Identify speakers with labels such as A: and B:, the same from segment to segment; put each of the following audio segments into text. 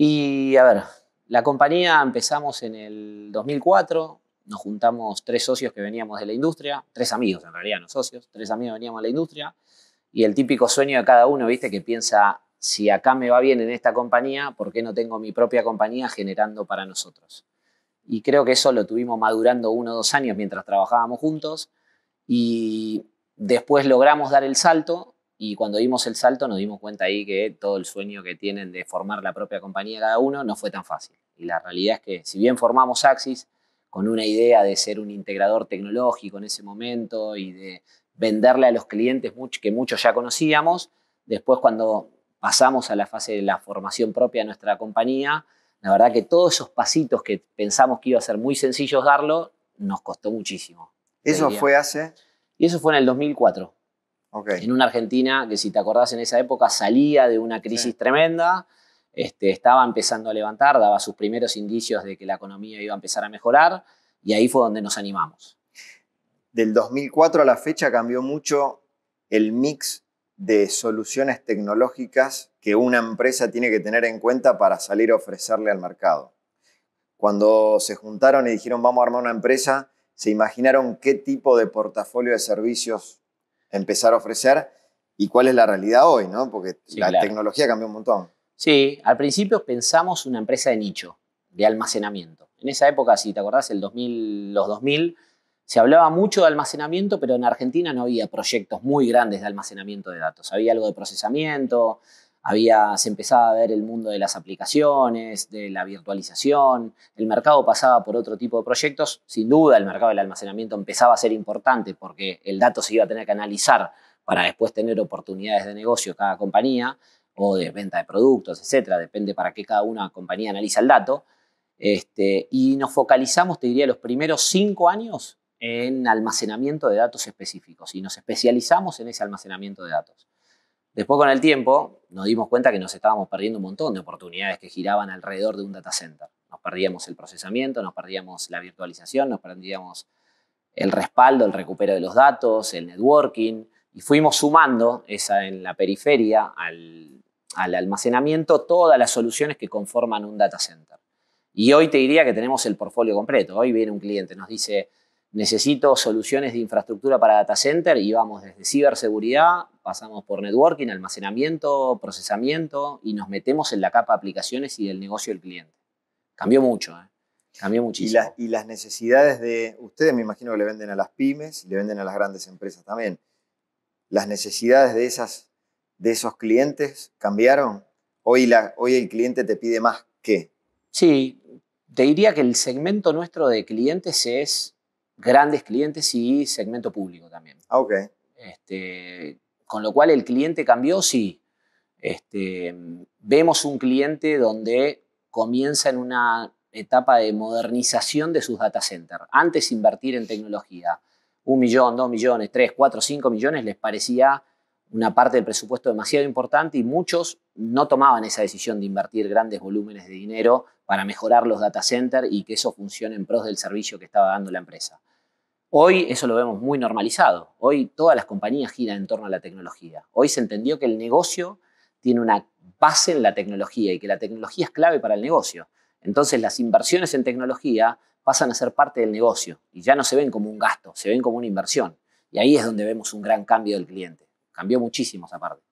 A: Y a ver, la compañía empezamos en el 2004, nos juntamos tres socios que veníamos de la industria, tres amigos en realidad, no socios, tres amigos veníamos de la industria, y el típico sueño de cada uno, viste, que piensa, si acá me va bien en esta compañía, ¿por qué no tengo mi propia compañía generando para nosotros? Y creo que eso lo tuvimos madurando uno o dos años mientras trabajábamos juntos, y después logramos dar el salto y cuando dimos el salto nos dimos cuenta ahí que todo el sueño que tienen de formar la propia compañía cada uno no fue tan fácil. Y la realidad es que si bien formamos Axis con una idea de ser un integrador tecnológico en ese momento y de venderle a los clientes que muchos ya conocíamos, después cuando pasamos a la fase de la formación propia de nuestra compañía, la verdad que todos esos pasitos que pensamos que iba a ser muy sencillos darlo, nos costó muchísimo. ¿Eso fue hace? Y eso fue en el 2004. En una Argentina que, si te acordás, en esa época salía de una crisis tremenda, este, estaba empezando a levantar, daba sus primeros indicios de que la economía iba a empezar a mejorar,
B: y ahí fue donde nos animamos. Del 2004 a la fecha cambió mucho el mix de soluciones tecnológicas que una empresa tiene que tener en cuenta para salir a ofrecerle al mercado. Cuando se juntaron y dijeron vamos a armar una empresa, se imaginaron qué tipo de portafolio de servicios empezar a ofrecer y cuál es la realidad hoy, ¿no? Porque la tecnología cambió un montón. Sí, al
A: principio pensamos una empresa de nicho, de almacenamiento. En esa época, si te acordás, el los 2000, se hablaba mucho de almacenamiento, pero en Argentina no había proyectos muy grandes de almacenamiento de datos. Había algo de procesamiento, se empezaba a ver el mundo de las aplicaciones, de la virtualización, el mercado pasaba por otro tipo de proyectos, sin duda el mercado del almacenamiento empezaba a ser importante porque el dato se iba a tener que analizar para después tener oportunidades de negocio cada compañía o de venta de productos, etcétera, depende para qué cada una compañía analiza el dato. Este, y nos focalizamos, te diría, los primeros cinco años en almacenamiento de datos específicos y nos especializamos en ese almacenamiento de datos. Después con el tiempo nos dimos cuenta que nos estábamos perdiendo un montón de oportunidades que giraban alrededor de un data center. Nos perdíamos el procesamiento, nos perdíamos la virtualización, nos perdíamos el respaldo, el recupero de los datos, el networking, y fuimos sumando esa en la periferia al, al almacenamiento todas las soluciones que conforman un data center. Y hoy te diría que tenemos el portfolio completo. Hoy viene un cliente, nos dice, necesito soluciones de infraestructura para data center y vamos desde ciberseguridad, pasamos por networking, almacenamiento, procesamiento y nos metemos en la capa
B: aplicaciones y del negocio del cliente. Cambió mucho, ¿eh? cambió muchísimo. Y, las necesidades de ustedes, me imagino que le venden a las pymes, le venden a las grandes empresas también. ¿Las necesidades de, esas, de esos clientes cambiaron? Hoy, la, hoy el cliente te pide más qué? Sí, te diría que el segmento nuestro de clientes
A: es grandes clientes y segmento público también.
B: Ah, este,
A: con lo cual el cliente cambió, sí. Este, vemos un cliente donde comienza en una etapa de modernización de sus data centers. Antes invertir en tecnología, un millón, dos millones, tres, cuatro, cinco millones, les parecía una parte del presupuesto demasiado importante y muchos no tomaban esa decisión de invertir grandes volúmenes de dinero para mejorar los data centers y que eso funcione en pros del servicio que estaba dando la empresa. Hoy eso lo vemos muy normalizado. Hoy todas las compañías giran en torno a la tecnología. Hoy se entendió que el negocio tiene una base en la tecnología y que la tecnología es clave para el negocio. Entonces las inversiones en tecnología pasan a ser parte del negocio y ya no se ven como un gasto, se ven como una inversión. Y ahí es donde vemos un gran cambio del cliente.
B: Cambió muchísimo esa parte.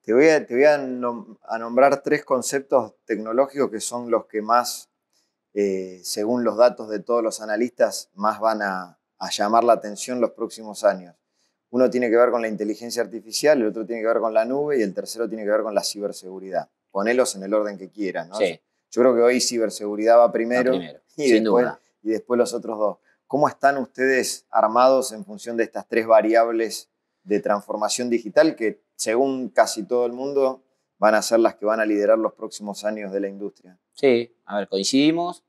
B: Te voy a, nombrar tres conceptos tecnológicos que son los que más, eh, según los datos de todos los analistas, más van a, a llamar la atención los próximos años. Uno tiene que ver con la inteligencia artificial, el otro tiene que ver con la nube y el tercero tiene que ver con la ciberseguridad. Ponelos en el orden que quieran. ¿no? Sí. Yo creo que hoy ciberseguridad va primero, y después los otros dos. ¿Cómo están ustedes armados en función de estas tres variables de transformación digital que, según casi todo el mundo, van a ser las que van a liderar los próximos años de la industria? Sí, a ver, coincidimos.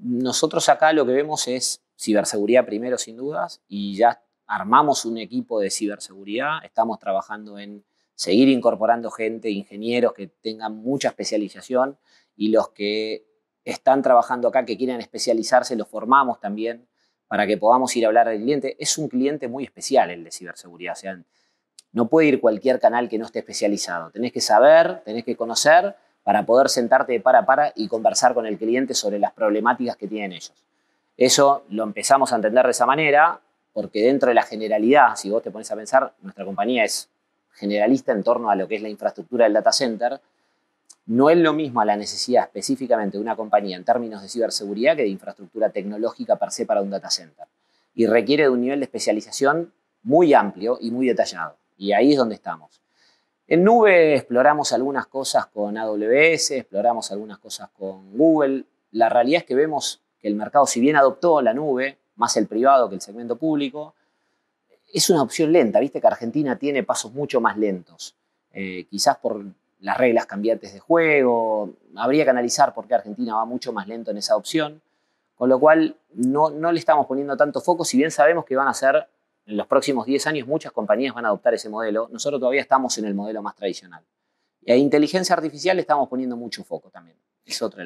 B: Nosotros acá lo que vemos
A: es ciberseguridad primero sin dudas y ya armamos un equipo de ciberseguridad, estamos trabajando en seguir incorporando gente, ingenieros que tengan mucha especialización y los que están trabajando acá, que quieran especializarse, los formamos también para que podamos ir a hablar al cliente. Es un cliente muy especial el de ciberseguridad, o sea, no puede ir cualquier canal que no esté especializado, tenés que saber, tenés que conocer para poder sentarte de para a para y conversar con el cliente sobre las problemáticas que tienen ellos. Eso lo empezamos a entender de esa manera, porque dentro de la generalidad, si vos te pones a pensar, nuestra compañía es generalista en torno a lo que es la infraestructura del data center. No es lo mismo la necesidad específicamente de una compañía en términos de ciberseguridad que de infraestructura tecnológica per se para un data center. Y requiere de un nivel de especialización muy amplio y muy detallado. Y ahí es donde estamos. En nube exploramos algunas cosas con AWS, exploramos algunas cosas con Google. La realidad es que vemos el mercado, si bien adoptó la nube, más el privado que el segmento público, es una opción lenta. Viste que Argentina tiene pasos mucho más lentos. Eh, quizás por las reglas cambiantes de juego, habría que analizar por qué Argentina va mucho más lento en esa opción. Con lo cual, no, no le estamos poniendo tanto foco, si bien sabemos que van a ser en los próximos 10 años muchas compañías van a adoptar ese modelo. Nosotros todavía estamos en el modelo más tradicional. Y e a inteligencia artificial le estamos poniendo
B: mucho foco también.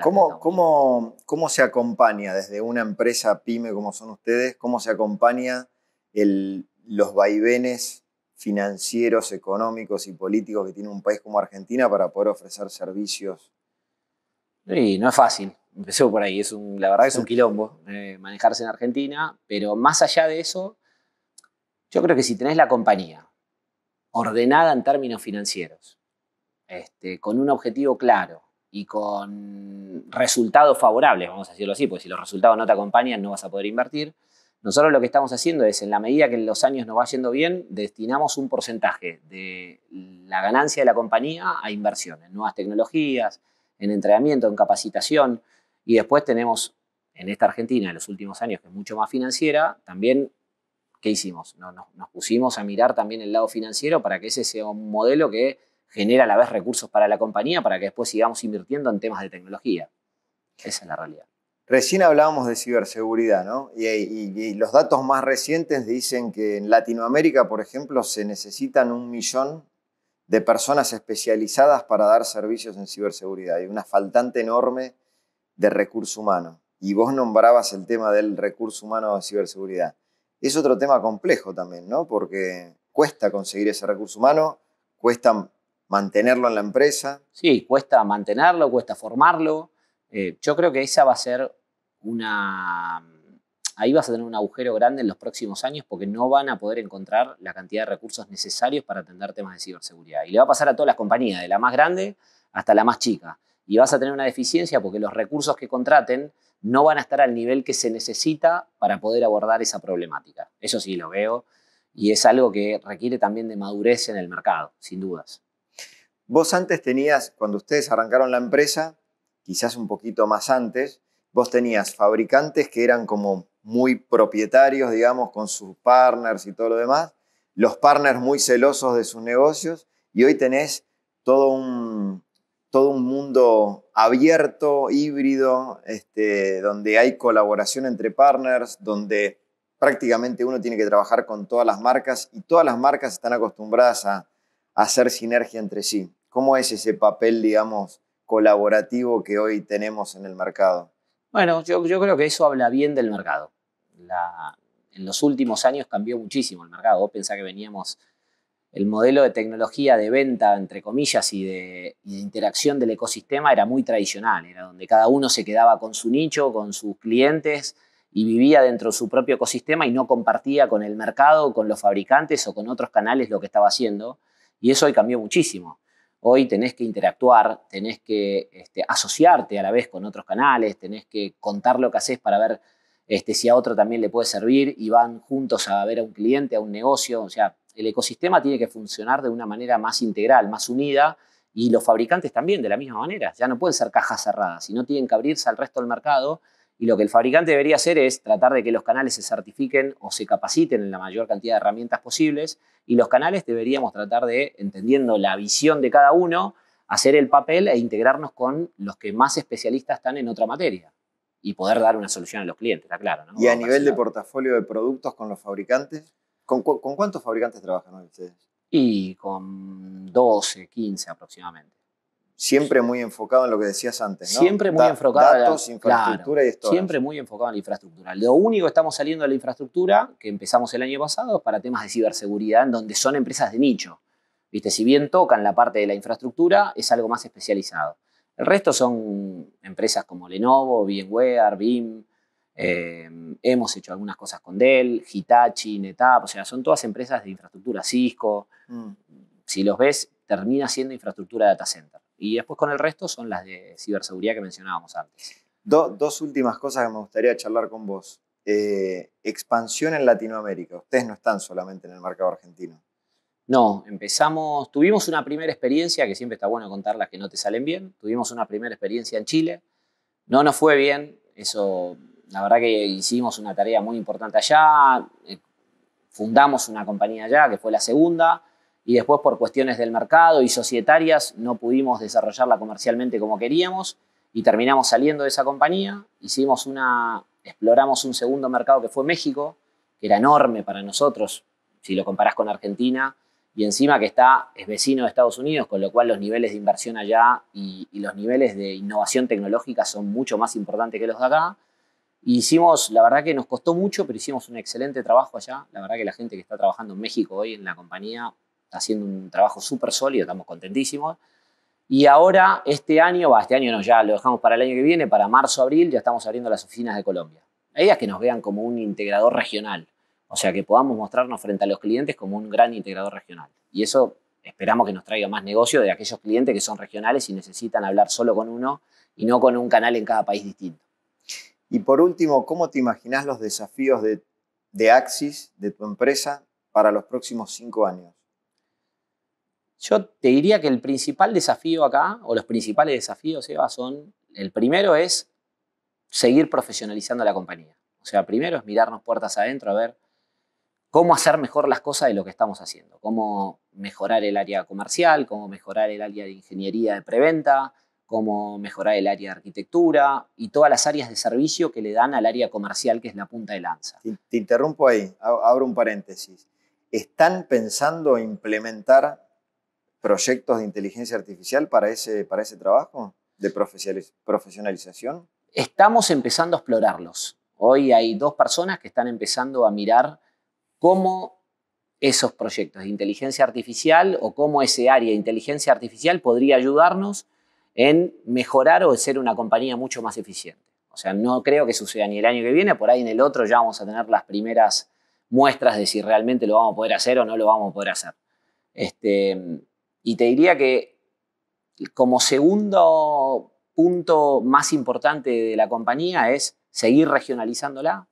B: ¿Cómo, se acompaña desde una empresa pyme como son ustedes? ¿Cómo se acompaña los vaivenes financieros, económicos y políticos que tiene un país como Argentina para poder ofrecer servicios? Sí, no es fácil. Empezó por ahí. Es la verdad es un quilombo eh, manejarse
A: en Argentina, pero más allá de eso, yo creo que si tenés la compañía ordenada en términos financieros, este, con un objetivo claro, y con resultados favorables, vamos a decirlo así, porque si los resultados no te acompañan no vas a poder invertir. Nosotros lo que estamos haciendo es, en la medida que en los años nos va yendo bien, destinamos un porcentaje de la ganancia de la compañía a inversión, en nuevas tecnologías, en entrenamiento, en capacitación, y después tenemos en esta Argentina en los últimos años, que es mucho más financiera, también, ¿qué hicimos? nos pusimos a mirar también el lado financiero para que ese sea un modelo que genera a la vez recursos para la compañía para que después sigamos invirtiendo en temas de tecnología. Esa es la realidad.
B: Recién hablábamos de ciberseguridad, ¿no? Y, los datos más recientes dicen que en Latinoamérica, por ejemplo, se necesitan un millón de personas especializadas para dar servicios en ciberseguridad. Hay una faltante enorme de recurso humano. Y vos nombrabas el tema del recurso humano de ciberseguridad. Es otro tema complejo también, ¿no? Porque cuesta conseguir ese recurso humano, cuesta mantenerlo en la empresa? Sí, cuesta mantenerlo,
A: cuesta formarlo. Eh, yo creo que esa va a ser una... Ahí vas a tener un agujero grande en los próximos años porque no van a poder encontrar la cantidad de recursos necesarios para atender temas de ciberseguridad. Y le va a pasar a todas las compañías, de la más grande hasta la más chica. Y vas a tener una deficiencia porque los recursos que contraten no van a estar al nivel que se necesita para poder abordar esa problemática. Eso sí lo veo y es algo que requiere también de
B: madurez en el mercado, sin dudas. Vos antes tenías, cuando ustedes arrancaron la empresa, quizás un poquito más antes, vos tenías fabricantes que eran como muy propietarios, digamos, con sus partners y todo lo demás, los partners muy celosos de sus negocios, y hoy tenés todo un, todo un mundo abierto, híbrido, este, donde hay colaboración entre partners, donde prácticamente uno tiene que trabajar con todas las marcas y todas las marcas están acostumbradas a hacer sinergia entre sí. ¿Cómo es ese papel, digamos, colaborativo que hoy tenemos en el mercado?
A: Bueno, yo, creo que eso habla bien del mercado. en los últimos años cambió muchísimo el mercado. Vos que veníamos el modelo de tecnología de venta, entre comillas, y de, interacción del ecosistema era muy tradicional, era donde cada uno se quedaba con su nicho, con sus clientes y vivía dentro de su propio ecosistema y no compartía con el mercado, con los fabricantes o con otros canales lo que estaba haciendo. Y eso hoy cambió muchísimo. Hoy tenés que interactuar, tenés que este, asociarte a la vez con otros canales, tenés que contar lo que haces para ver este, si a otro también le puede servir y van juntos a ver a un cliente, a un negocio. O sea, el ecosistema tiene que funcionar de una manera más integral, más unida y los fabricantes también de la misma manera. Ya no pueden ser cajas cerradas, sino tienen que abrirse al resto del mercado y lo que el fabricante debería hacer es tratar de que los canales se certifiquen o se capaciten en la mayor cantidad de herramientas posibles. Y los canales deberíamos tratar de, entendiendo la visión de cada uno, hacer el papel e integrarnos con los que más especialistas están en otra materia y poder dar una solución a los clientes, está claro. ¿Y a nivel de
B: portafolio de productos con los fabricantes? ¿Con, con cuántos fabricantes trabajan ustedes? Y con 12, 15 aproximadamente. Siempre muy enfocado en lo que decías antes, ¿no? Siempre muy enfocado en la infraestructura y esto. Siempre muy enfocado en la infraestructura. Lo único
A: que estamos saliendo de la infraestructura, que empezamos el año pasado, es para temas de ciberseguridad, en donde son empresas de nicho. ¿Viste? Si bien tocan la parte de la infraestructura, es algo más especializado. El resto son empresas como Lenovo, VMware, BIM. Eh, hemos hecho algunas cosas con Dell, Hitachi, NetApp. O sea, son todas empresas de infraestructura, Cisco. Mm. Si los ves, termina siendo infraestructura data center. Y después con el resto son las de
B: ciberseguridad que mencionábamos antes. dos últimas cosas que me gustaría charlar con vos. Eh, expansión en Latinoamérica. Ustedes no están solamente en el mercado argentino.
A: No, empezamos, tuvimos una primera experiencia, que siempre está bueno contar las que no te salen bien. Tuvimos una primera experiencia en Chile. No nos fue bien, eso, la verdad que hicimos una tarea muy importante allá. Eh, fundamos una compañía allá, que fue la segunda y después por cuestiones del mercado y societarias no pudimos desarrollarla comercialmente como queríamos y terminamos saliendo de esa compañía. Hicimos una, exploramos un segundo mercado que fue México, que era enorme para nosotros, si lo comparás con Argentina, y encima que está, es vecino de Estados Unidos, con lo cual los niveles de inversión allá y, los niveles de innovación tecnológica son mucho más importantes que los de acá. hicimos, la verdad que nos costó mucho, pero hicimos un excelente trabajo allá. La verdad que la gente que está trabajando en México hoy en la compañía haciendo un trabajo súper sólido, estamos contentísimos. Y ahora, este año, va, este año no, ya lo dejamos para el año que viene, para marzo, abril, ya estamos abriendo las oficinas de Colombia. La idea es que nos vean como un integrador regional, o sea, que podamos mostrarnos frente a los clientes como un gran integrador regional. Y eso esperamos que nos traiga más negocio de aquellos clientes que son regionales y necesitan hablar solo con uno y no con un canal en cada
B: país distinto. Y por último, ¿cómo te imaginas los desafíos de Axis, de tu empresa, para los próximos cinco años? Yo te diría que el principal desafío acá, o los principales desafíos,
A: Eva, son, el primero es seguir profesionalizando la compañía. O sea, primero es mirarnos puertas adentro a ver cómo hacer mejor las cosas de lo que estamos haciendo, cómo mejorar el área comercial, cómo mejorar el área de ingeniería de preventa, cómo mejorar el área de arquitectura y todas las áreas de servicio que le dan al área comercial, que es la punta de
B: lanza. Te interrumpo ahí, abro un paréntesis. ¿Están pensando implementar proyectos de inteligencia artificial para ese, para ese trabajo de profesionalización? Estamos empezando a explorarlos. Hoy hay dos
A: personas que están empezando a mirar cómo esos proyectos de inteligencia artificial o cómo ese área de inteligencia artificial podría ayudarnos en mejorar o en ser una compañía mucho más eficiente. O sea, no creo que suceda ni el año que viene, por ahí en el otro ya vamos a tener las primeras muestras de si realmente lo vamos a poder hacer o no lo vamos a poder hacer. Este, y te diría que como segundo punto más importante de la compañía es seguir regionalizándola,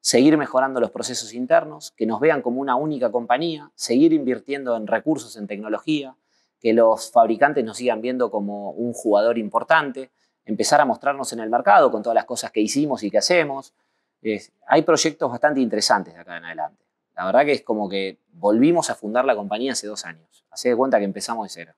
A: seguir mejorando los procesos internos, que nos vean como una única compañía, seguir invirtiendo en recursos, en tecnología, que los fabricantes nos sigan viendo como un jugador importante, empezar a mostrarnos en el mercado con todas las cosas que hicimos y que hacemos. hay proyectos bastante interesantes de acá en adelante. La verdad que es como que volvimos a fundar la compañía hace dos años. Hacé de cuenta que empezamos de cero.